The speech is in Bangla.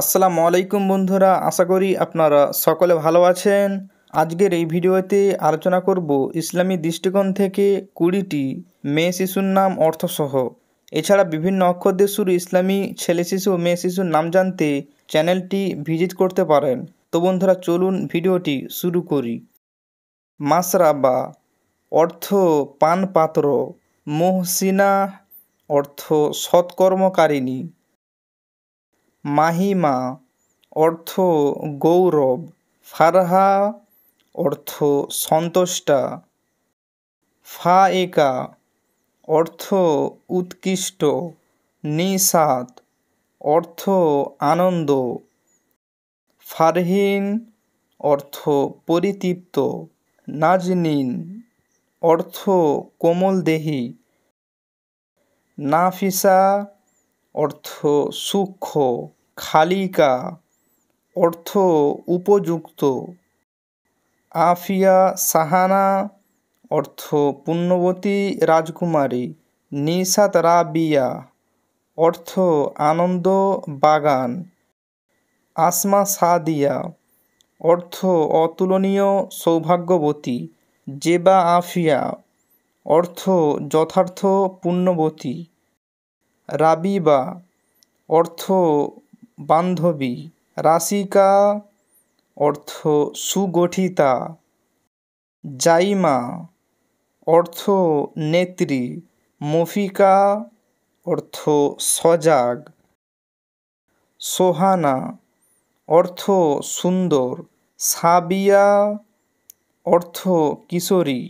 আসসালামু আলাইকুম বন্ধুরা আশা করি আপনারা সকলে ভালো আছেন আজকের এই ভিডিওতে আলোচনা করব ইসলামী দৃষ্টিকোণ থেকে কুড়িটি মেয়ে শিশুর নাম অর্থসহ এছাড়া বিভিন্ন অক্ষর শুরু ইসলামী ছেলে শিশু মেয়ে শিশুর নাম জানতে চ্যানেলটি ভিজিট করতে পারেন তো বন্ধুরা চলুন ভিডিওটি শুরু করি মাসরাবা অর্থ পান পাত্র মোহসিনা অর্থ সৎকর্মকারিণী মাহিমা অর্থ গৌরব ফারহা অর্থ সন্তুষ্টা ফায়েকা অর্থ উৎকৃষ্ট নিসাত অর্থ আনন্দ ফারহিন অর্থ পরিতৃপ্ত নাজনিন অর্থ দেহি নাফিসা অর্থ সূক্ষ্ম খালিকা অর্থ উপযুক্ত আফিয়া সাহানা অর্থ পুণ্যবতী রাজকুমারী নিশাত রাবিয়া অর্থ আনন্দ বাগান আসমা সাদিয়া অর্থ অতুলনীয় সৌভাগ্যবতী জেবা আফিয়া অর্থ যথার্থ পুণ্যবতী রাবিবা অর্থ বান্ধবী রাশিকা অর্থ সুগঠিতা জাইমা অর্থ নেত্রী মফিকা অর্থ সজাগ সোহানা অর্থ সুন্দর সাবিয়া অর্থ কিশোরী